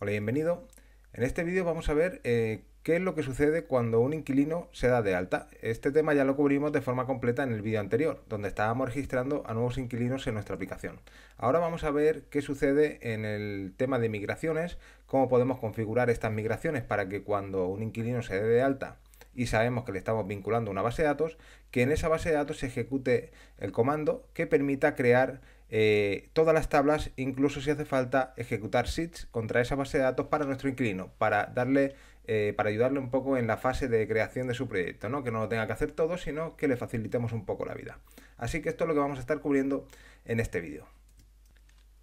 Hola, bienvenido. En este vídeo vamos a ver eh, qué es lo que sucede cuando un inquilino se da de alta. Este tema ya lo cubrimos de forma completa en el vídeo anterior, donde estábamos registrando a nuevos inquilinos en nuestra aplicación. Ahora vamos a ver qué sucede en el tema de migraciones, cómo podemos configurar estas migraciones para que cuando un inquilino se dé de alta y sabemos que le estamos vinculando una base de datos, que en esa base de datos se ejecute el comando que permita crear eh, todas las tablas, incluso si hace falta ejecutar sits contra esa base de datos para nuestro inquilino, para darle, eh, para ayudarle un poco en la fase de creación de su proyecto, ¿no? que no lo tenga que hacer todo, sino que le facilitemos un poco la vida. Así que esto es lo que vamos a estar cubriendo en este vídeo.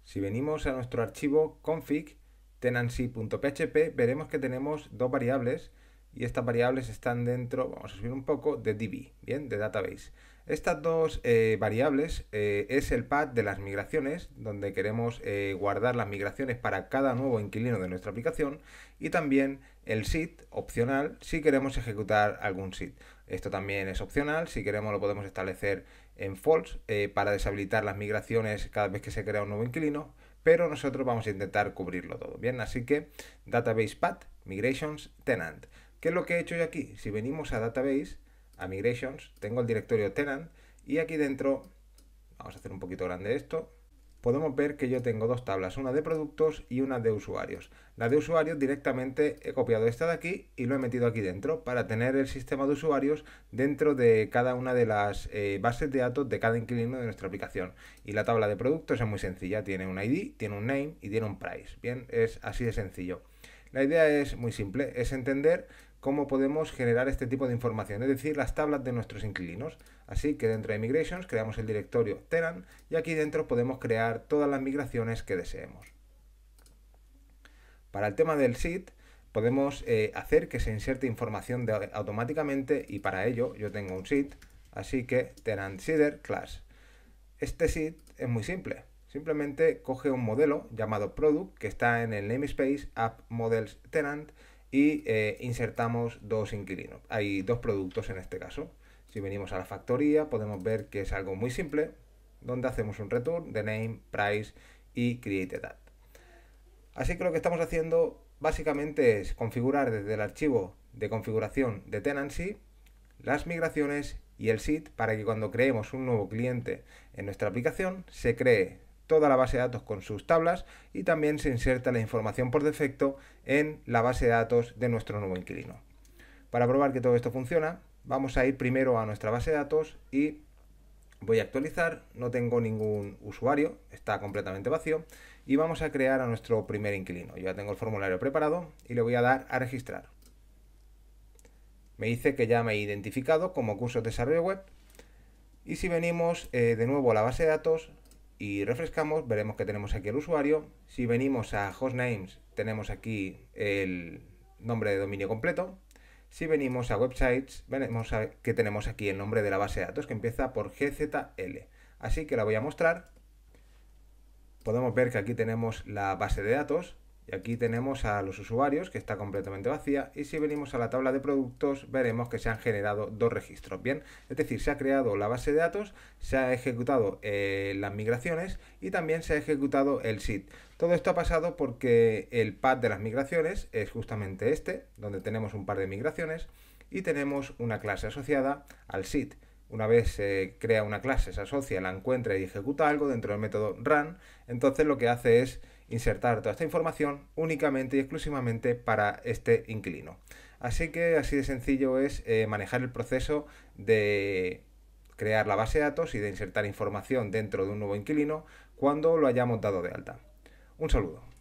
Si venimos a nuestro archivo config tenancy.php, veremos que tenemos dos variables y estas variables están dentro, vamos a subir un poco, de DB, ¿bien? De database. Estas dos eh, variables eh, es el path de las migraciones, donde queremos eh, guardar las migraciones para cada nuevo inquilino de nuestra aplicación, y también el sit opcional si queremos ejecutar algún sit. Esto también es opcional, si queremos lo podemos establecer en false para deshabilitar las migraciones cada vez que se crea un nuevo inquilino, pero nosotros vamos a intentar cubrirlo todo. Bien, así que database path, migrations, tenant. ¿Qué es lo que he hecho yo aquí? Si venimos a Database, a Migrations, tengo el directorio tenant y aquí dentro, vamos a hacer un poquito grande esto, podemos ver que yo tengo dos tablas, una de productos y una de usuarios. La de usuarios directamente he copiado esta de aquí y lo he metido aquí dentro para tener el sistema de usuarios dentro de cada una de las eh, bases de datos de cada inquilino de nuestra aplicación. Y la tabla de productos es muy sencilla, tiene un ID, tiene un name y tiene un price. Bien, es así de sencillo. La idea es muy simple, es entender cómo podemos generar este tipo de información, es decir, las tablas de nuestros inquilinos. Así que dentro de Migrations creamos el directorio Tenant y aquí dentro podemos crear todas las migraciones que deseemos. Para el tema del SIT, podemos eh, hacer que se inserte información automáticamente y para ello yo tengo un SIT, así que Tenant seeder Class. Este SIT es muy simple, simplemente coge un modelo llamado Product que está en el namespace App Models Tenant y eh, insertamos dos inquilinos. Hay dos productos en este caso. Si venimos a la factoría podemos ver que es algo muy simple donde hacemos un return de name, price y created at. Así que lo que estamos haciendo básicamente es configurar desde el archivo de configuración de tenancy las migraciones y el SIT para que cuando creemos un nuevo cliente en nuestra aplicación se cree toda la base de datos con sus tablas y también se inserta la información por defecto en la base de datos de nuestro nuevo inquilino. Para probar que todo esto funciona, vamos a ir primero a nuestra base de datos y voy a actualizar, no tengo ningún usuario, está completamente vacío y vamos a crear a nuestro primer inquilino. Yo ya tengo el formulario preparado y le voy a dar a registrar. Me dice que ya me he identificado como curso de desarrollo web y si venimos eh, de nuevo a la base de datos, y refrescamos, veremos que tenemos aquí el usuario. Si venimos a hostnames, tenemos aquí el nombre de dominio completo. Si venimos a websites, veremos que tenemos aquí el nombre de la base de datos que empieza por GZL. Así que la voy a mostrar. Podemos ver que aquí tenemos la base de datos y aquí tenemos a los usuarios, que está completamente vacía, y si venimos a la tabla de productos, veremos que se han generado dos registros, ¿bien? Es decir, se ha creado la base de datos, se ha ejecutado eh, las migraciones y también se ha ejecutado el SIT. Todo esto ha pasado porque el pad de las migraciones es justamente este, donde tenemos un par de migraciones y tenemos una clase asociada al SIT. Una vez se crea una clase, se asocia, la encuentra y ejecuta algo dentro del método run, entonces lo que hace es insertar toda esta información únicamente y exclusivamente para este inquilino. Así que así de sencillo es eh, manejar el proceso de crear la base de datos y de insertar información dentro de un nuevo inquilino cuando lo hayamos dado de alta. Un saludo.